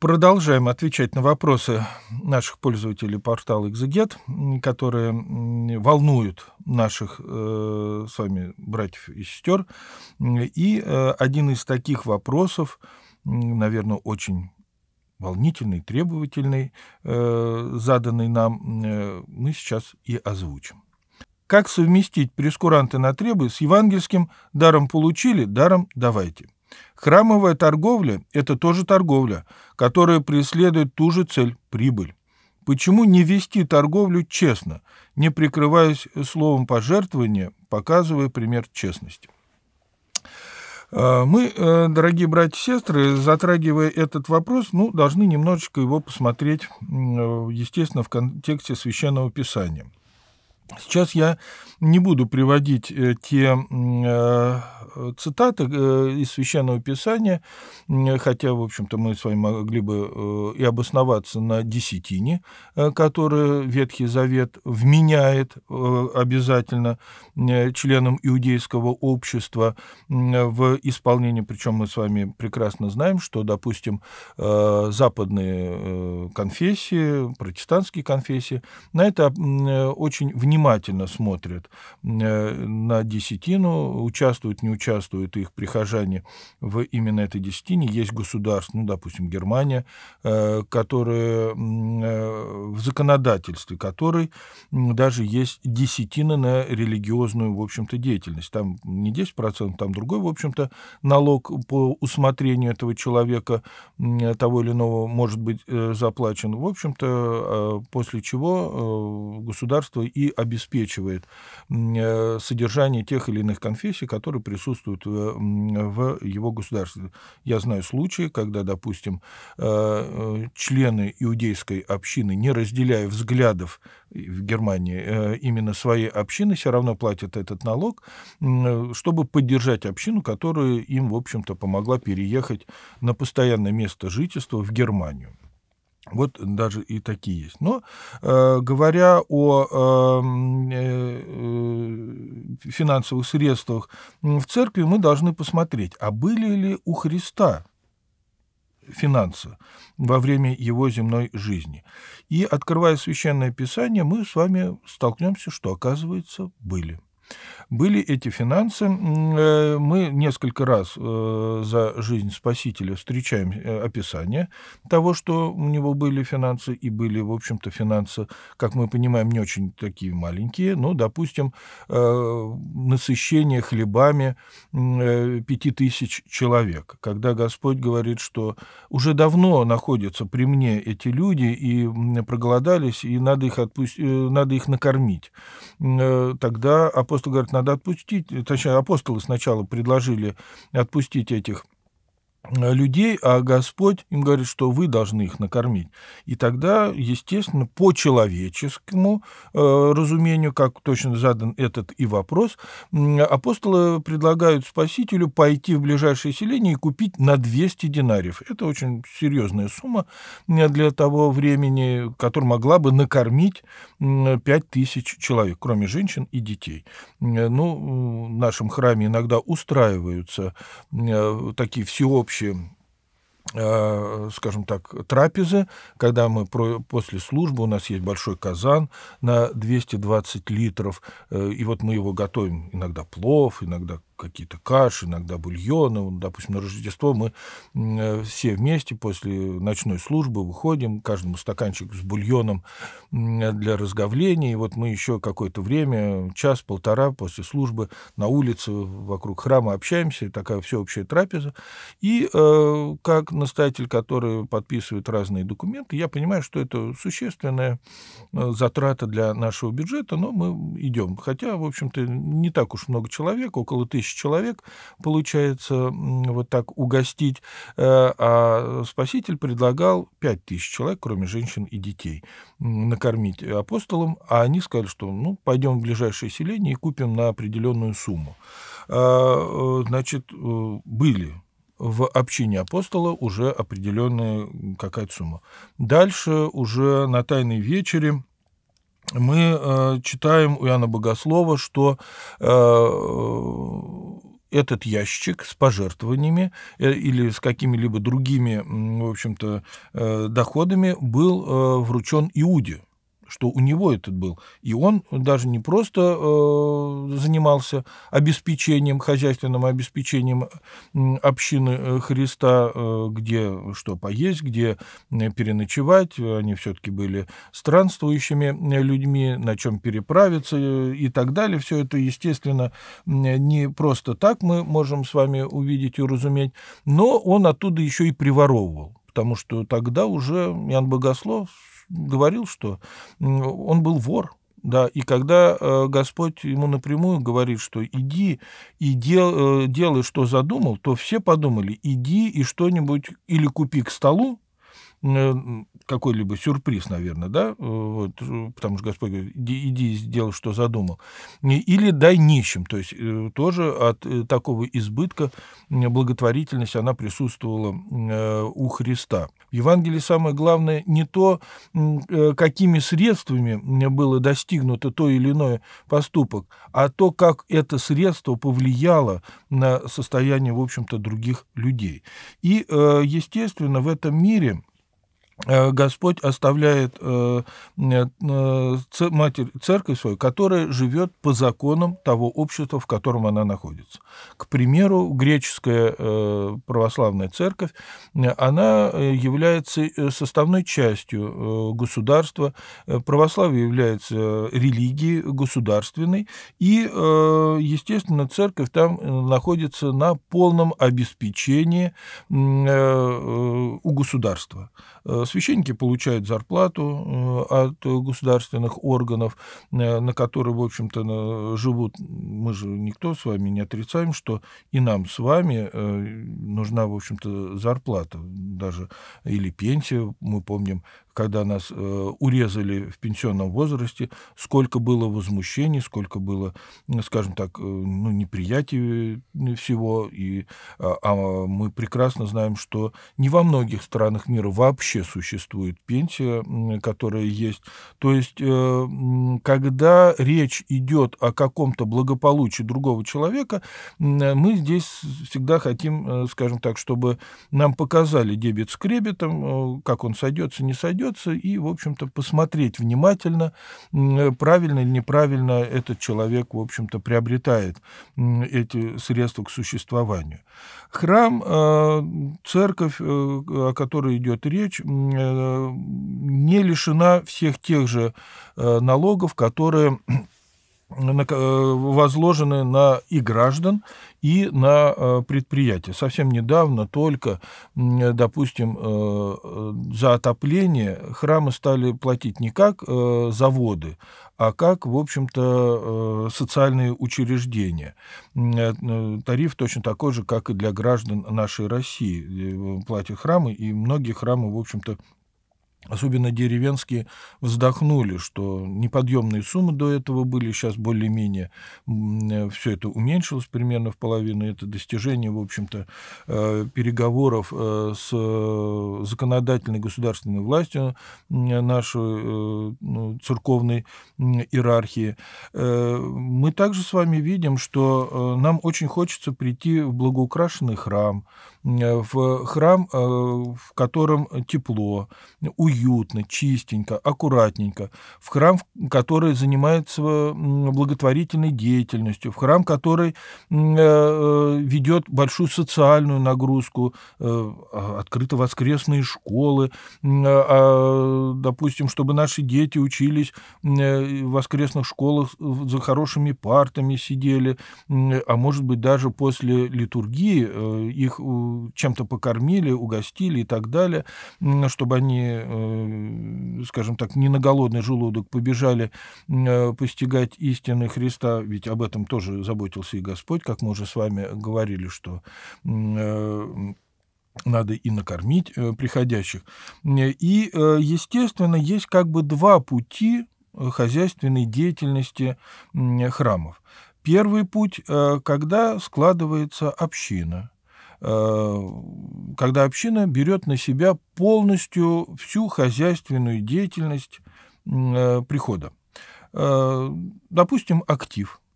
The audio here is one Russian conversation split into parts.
Продолжаем отвечать на вопросы наших пользователей портала «Экзегет», которые волнуют наших э, с вами братьев и сестер. И э, один из таких вопросов, наверное, очень волнительный, требовательный, э, заданный нам, э, мы сейчас и озвучим. Как совместить прескуранты на требы с евангельским «даром получили, даром давайте»? Храмовая торговля – это тоже торговля, которая преследует ту же цель – прибыль. Почему не вести торговлю честно, не прикрываясь словом пожертвования, показывая пример честности? А, мы, э, дорогие братья и сестры, затрагивая этот вопрос, ну, должны немножечко его посмотреть, э, естественно, в контексте Священного Писания. Сейчас я не буду приводить э, те цитата э, из Священного Писания, хотя, в общем-то, мы с вами могли бы э, и обосноваться на десятине, э, которую Ветхий Завет вменяет обязательно членам иудейского общества в исполнении, причем мы с вами прекрасно знаем, что, допустим, западные конфессии, протестантские конфессии на это очень внимательно смотрят, на десятину, участвуют, не участвуют участвуют их прихожане в именно этой десятине. Есть государство ну, допустим, Германия, э, которые э, в законодательстве которой даже есть десятина на религиозную, в общем-то, деятельность. Там не 10%, там другой, в общем-то, налог по усмотрению этого человека, того или иного, может быть э, заплачен. В общем-то, после чего государство и обеспечивает содержание тех или иных конфессий, которые присутствуют присутствуют э, в его государстве. Я знаю случаи, когда, допустим, э, э, члены иудейской общины, не разделяя взглядов в Германии именно своей общины, все равно платят этот налог, чтобы поддержать общину, которая им, в общем-то, помогла переехать на постоянное место жительства в Германию. Вот даже и такие есть. Но э, говоря о эм, э, э, финансовых средствах в церкви, мы должны посмотреть, а были ли у Христа финансы во время его земной жизни. И открывая священное писание, мы с вами столкнемся, что, оказывается, были. Были эти финансы. Э, мы несколько раз э, за жизнь спасителя встречаем э, описание того, что у него были финансы, и были, в общем-то, финансы, как мы понимаем, не очень такие маленькие. Ну, допустим, насыщение хлебами пяти тысяч человек. Когда Господь говорит, что уже давно находятся при мне эти люди и проголодались, и надо их, отпу... надо их накормить. Тогда апостол Апостол говорят, надо отпустить, точнее, апостолы сначала предложили отпустить этих Э, людей, а Господь им говорит, что вы должны их накормить. И тогда, естественно, по человеческому э, разумению, как точно задан этот и вопрос, апостолы предлагают Спасителю пойти в ближайшее селение и купить на 200 динариев. Это очень серьезная сумма э, для того времени, которая могла бы накормить 5000 человек, кроме женщин и детей. Э, ну, в нашем храме иногда устраиваются э, такие всеобщие общие э, скажем так, трапезы, когда мы про, после службы, у нас есть большой казан на 220 литров, э, и вот мы его готовим иногда плов, иногда какие-то каши, иногда бульоны. Допустим, на Рождество мы э, все вместе после ночной службы выходим, каждому стаканчик с бульоном для разговления. И вот мы еще какое-то время, час-полтора после службы на улице вокруг храма общаемся, такая всеобщая трапеза. И э, как настоятель, который подписывает разные документы, я понимаю, что это существенная э, затрата для нашего бюджета, но мы идем. Хотя, в общем-то, не так уж много человек, около тысячи тысяч человек, получается, вот так угостить, э, а Спаситель предлагал 5 тысяч человек, кроме женщин и детей, накормить апостолам, а они сказали, что ну, пойдем в ближайшее селение и купим на определенную сумму. Э, э, значит, были в общине апостола уже определенная какая-то сумма. Дальше уже на Тайной вечере мы э, читаем у Иоанна Богослова, что э, этот ящик с пожертвованиями э, или с какими-либо другими, в общем-то, э, доходами был э, вручен Иуде что у него этот был. И он даже не просто э, занимался обеспечением, хозяйственным обеспечением общины э, Христа, э, где что поесть, где э, переночевать. Они все-таки были странствующими э, людьми, на чем переправиться и так далее. Все это, естественно, не просто так мы можем с вами увидеть и разуметь но он оттуда еще и приворовывал потому что тогда уже Ян Богослов говорил, что он был вор, да, и когда э, Господь ему напрямую говорит, что иди и дел, э, делай, что задумал, то все подумали, иди и что-нибудь или купи к столу, Э, какой-либо сюрприз, наверное, да, э, вот, э, потому что Господь говорит, иди, иди сделай, что задумал, или дай нищим, то есть тоже от такого избытка благотворительность, она присутствовала у Христа. В Евангелии самое главное не то, какими средствами было достигнуто то или иное поступок, а то, как это средство повлияло на состояние, в общем-то, других людей. И, естественно, в этом мире – Э, Господь оставляет э, э, матерь, церковь свою, которая живет по законам того общества, в котором она находится. К примеру, греческая православная церковь, она является составной частью государства. Православие является религией государственной, и, естественно, церковь там находится на полном обеспечении у государства Священники получают зарплату э, от государственных органов, э, на которые, в общем-то, живут. Мы же никто с вами не отрицаем, что и нам с вами э, нужна, в общем-то, зарплата даже или пенсия. Мы помним, когда нас э, урезали в пенсионном возрасте, сколько было возмущений, сколько было, ну, скажем так, э, ну, неприятий э, всего. И, э, а мы прекрасно знаем, что не во многих странах мира вообще существует пенсия, которая есть. То есть, э, когда речь идет о каком-то благополучии другого человека, э, мы здесь всегда хотим, э, скажем так, чтобы нам показали дебет с кребетом, э, как он сойдется, не сойдет соберется и, в общем-то, посмотреть внимательно, правильно или неправильно этот человек, в общем-то, приобретает эти средства к существованию. Храм, э, церковь, э, о которой идет речь, э, не лишена всех тех же налогов, которые Э, возложены на и граждан, и на э, предприятия. Совсем недавно только, допустим, э, за отопление храмы стали платить не как заводы, а как, в общем-то, социальные учреждения. Тариф точно такой же, как и для граждан нашей России. Платят храмы, и многие храмы, в общем-то, особенно деревенские, вздохнули, что неподъемные суммы до этого были, сейчас более-менее все это уменьшилось примерно в половину. Это достижение, в общем-то, э, переговоров э, с э, законодательной государственной властью нашей ну, церковной иерархии. Мы также с вами видим, что нам очень хочется прийти в благоукрашенный храм, Э, в храм, э, в котором тепло, уютно, чистенько, аккуратненько, в храм, который занимается благотворительной деятельностью, в храм, который э, ведет большую социальную нагрузку, а, открыты воскресные школы, а, допустим, чтобы наши дети учились в воскресных школах за хорошими партами сидели, а может быть даже после литургии их чем-то покормили, угостили и так далее, чтобы они, э, скажем так, не на голодный желудок побежали э, постигать истины Христа, ведь об этом тоже заботился и Господь, как мы уже с вами говорили, что э, надо и накормить приходящих. И, естественно, есть как бы два пути хозяйственной деятельности храмов. Первый путь, когда складывается община – Э, когда община берет на себя полностью всю хозяйственную деятельность э, прихода. Э, допустим, актив –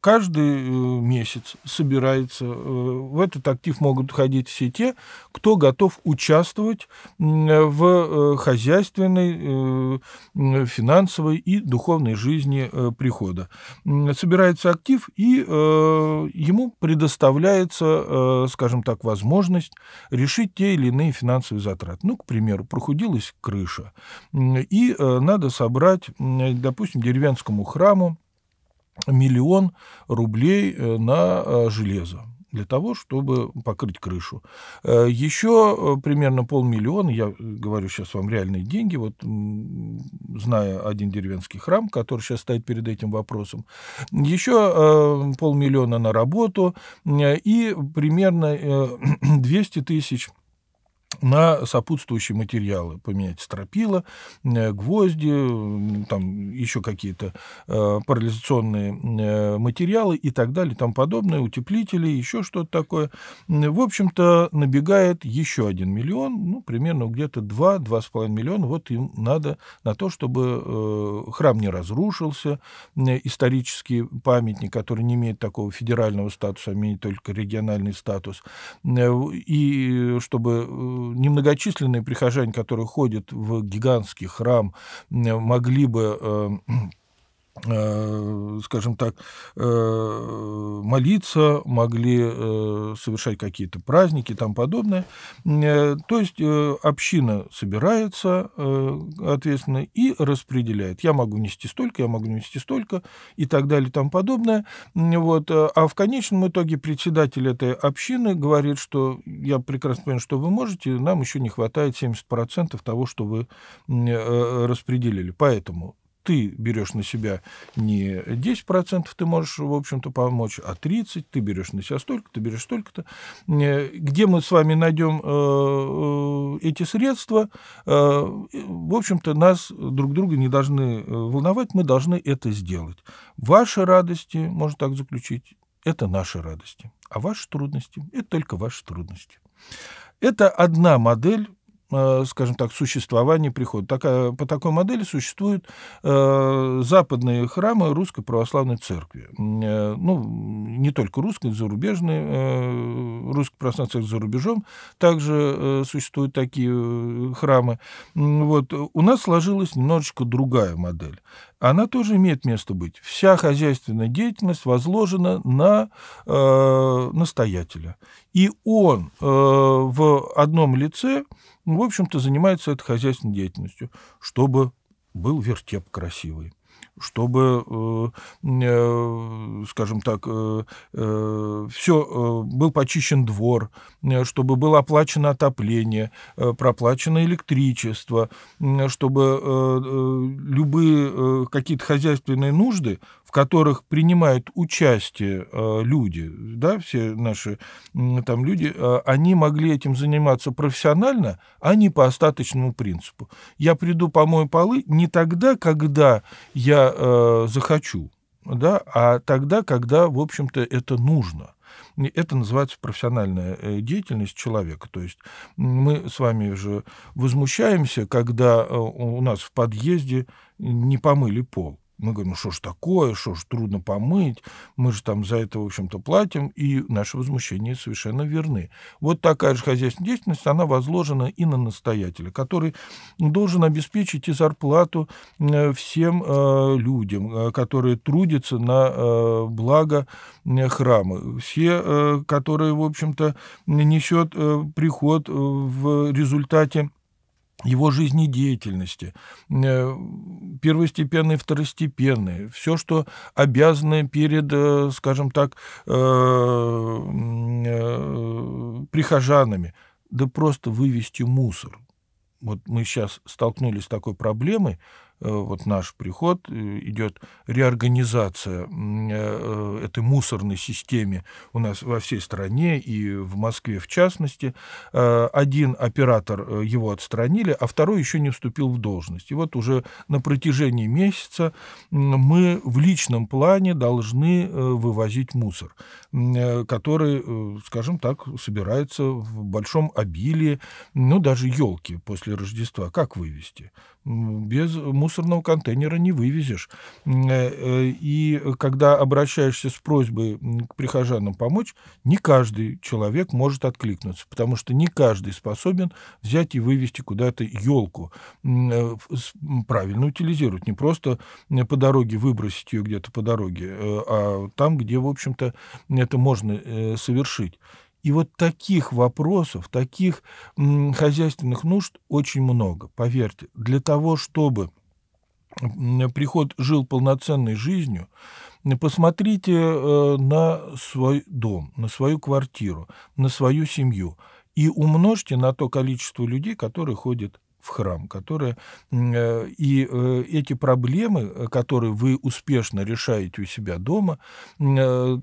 каждый э, месяц собирается. Э, в этот актив могут входить все те, кто готов участвовать в э, хозяйственной, финансовой и духовной жизни прихода. Собирается актив, и ему предоставляется, скажем так, возможность решить те или иные финансовые затраты. Ну, к примеру, прохудилась крыша, и надо собрать, допустим, деревенскому храму миллион рублей э, на э, железо для того, чтобы покрыть крышу. Э, еще примерно полмиллиона, я говорю сейчас вам реальные деньги, вот зная один деревенский храм, который сейчас стоит перед этим вопросом, еще полмиллиона на работу и примерно 200 тысяч на сопутствующие материалы, поменять стропила, э, гвозди, там еще какие-то э, парализационные э, материалы и так далее, там тому подобное, утеплители, еще что-то такое. В общем-то, набегает еще один миллион, ну, примерно где-то 2-2,5 миллиона, вот им надо на то, чтобы храм не разрушился, исторический памятник, который не имеет такого федерального статуса, а имеет только региональный статус, и чтобы немногочисленные прихожане, которые ходят в гигантский храм, могли бы э, Э, скажем так, э, молиться, могли э, совершать какие-то праздники и тому подобное. То есть община собирается ответственно и распределяет. Я могу нести столько, я могу нести столько и так далее и тому подобное. Вот. А в конечном итоге председатель этой общины говорит, что я прекрасно понимаю, что вы можете, нам еще не хватает 70% того, что вы распределили. Поэтому ты берешь на себя не 10%, ты можешь, в общем-то, помочь, а 30%, ты берешь на себя столько, ты берешь столько-то. Э, где мы с вами найдем э, э, эти средства, в общем-то, нас друг друга не должны волновать, мы должны это сделать. Ваши радости, можно так заключить, это наши радости, а ваши трудности – это только ваши трудности. Это одна модель Э, скажем так, существования прихода. Такая, по такой модели существуют э, западные храмы Русской Православной Церкви. Э, ну, не только русской, зарубежной. Э, Русская Православная Церковь за рубежом также э, существуют такие э, храмы. Вот. У нас сложилась немножечко другая модель она тоже имеет место быть. Вся хозяйственная деятельность возложена на э, настоятеля. И он э, в одном лице, в общем-то, занимается этой хозяйственной деятельностью, чтобы был вертеп красивый чтобы, э, э, скажем так, э, все, был почищен двор, чтобы было оплачено отопление, проплачено электричество, чтобы любые какие-то хозяйственные нужды в которых принимают участие э, люди, да, все наши там люди, э, они могли этим заниматься профессионально, а не по остаточному принципу. Я приду помою полы не тогда, когда я э, захочу, да, а тогда, когда, в общем-то, это нужно. Это называется профессиональная э, деятельность человека. То есть мы с вами же возмущаемся, когда у нас в подъезде не помыли пол. Мы говорим, «Ну, что ж такое, что ж трудно помыть, мы же там за это, в общем-то, платим, и наши возмущения совершенно верны. Вот такая же хозяйственная деятельность, она возложена и на настоятеля, который должен обеспечить и зарплату э, всем э, людям, э, которые трудятся на благо храма. Все, которые, в общем-то, несет приход в результате его жизнедеятельности, э, первостепенные, второстепенные, все, что обязаны перед, э, скажем так, э, прихожанами, да просто вывести мусор. Вот мы сейчас столкнулись с такой проблемой, Э, вот наш приход, э, идет реорганизация э, этой мусорной системы у нас во всей стране и в Москве в частности. Один оператор его отстранили, а второй еще не вступил в должность. И вот уже на протяжении месяца мы в личном плане должны вывозить мусор, который, скажем так, собирается в большом обилии, ну даже елки после Рождества. Как вывести? без мусорного контейнера не вывезешь. Э, э, и когда обращаешься с просьбой к прихожанам помочь, не каждый человек может откликнуться, потому что не каждый способен взять и вывести куда-то елку, э, правильно утилизировать, не просто по дороге выбросить ее где-то по дороге, а там, где, в общем-то, это можно совершить. И вот таких вопросов, таких хозяйственных нужд очень много, поверьте. Для того, чтобы приход жил полноценной жизнью, посмотрите э, на свой дом, на свою квартиру, на свою семью и умножьте на то количество людей, которые ходят в храм, которые э, и э, эти проблемы, э, которые вы успешно решаете у себя дома,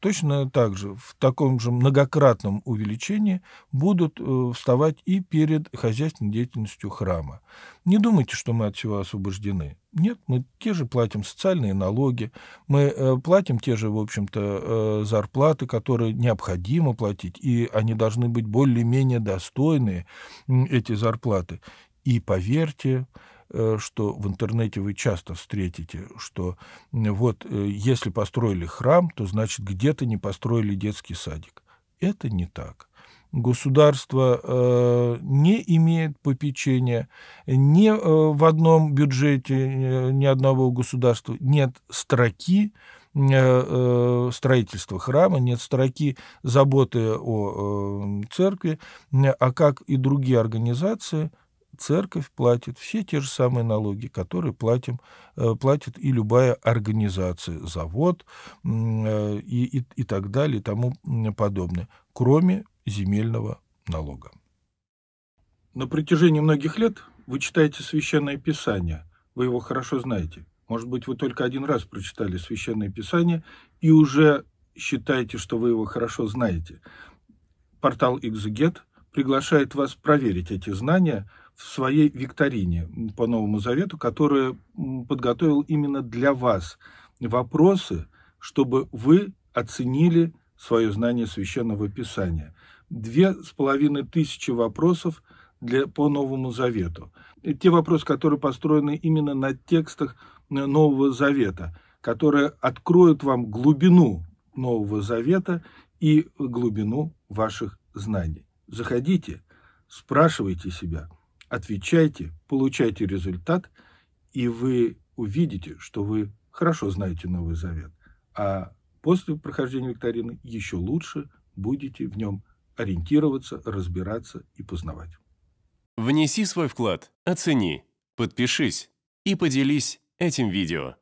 точно так же в таком же многократном увеличении будут вставать и перед хозяйственной деятельностью храма. Не думайте, что мы от всего освобождены. Нет, мы те же платим социальные налоги, мы платим те же, в общем-то, зарплаты, которые необходимо платить, и они должны быть более-менее достойные, эти зарплаты. И поверьте, э, что в интернете вы часто встретите, что вот э, если построили храм, то значит где-то не построили детский садик. Это не так государство э, не имеет попечения, ни э, в одном бюджете э, ни одного государства нет строки строительства храма, нет строки заботы о церкви, а как и другие организации, церковь платит все те же самые налоги, которые платим, э, платит и любая организация, завод э, и, и, и так далее и тому подобное, кроме земельного налога. На протяжении многих лет вы читаете Священное Писание, вы его хорошо знаете. Может быть, вы только один раз прочитали Священное Писание и уже считаете, что вы его хорошо знаете. Портал «Экзегет» приглашает вас проверить эти знания – в своей викторине по Новому Завету, которую подготовил именно для вас вопросы, чтобы вы оценили свое знание Священного Писания. Две с половиной тысячи вопросов для, по Новому Завету. И те вопросы, которые построены именно на текстах э, Нового Завета, которые откроют вам глубину Нового Завета и глубину ваших знаний. Заходите, спрашивайте себя – Отвечайте, получайте результат, и вы увидите, что вы хорошо знаете Новый Завет, а после прохождения викторины еще лучше будете в нем ориентироваться, разбираться и познавать. Внеси свой вклад, оцени, подпишись и поделись этим видео.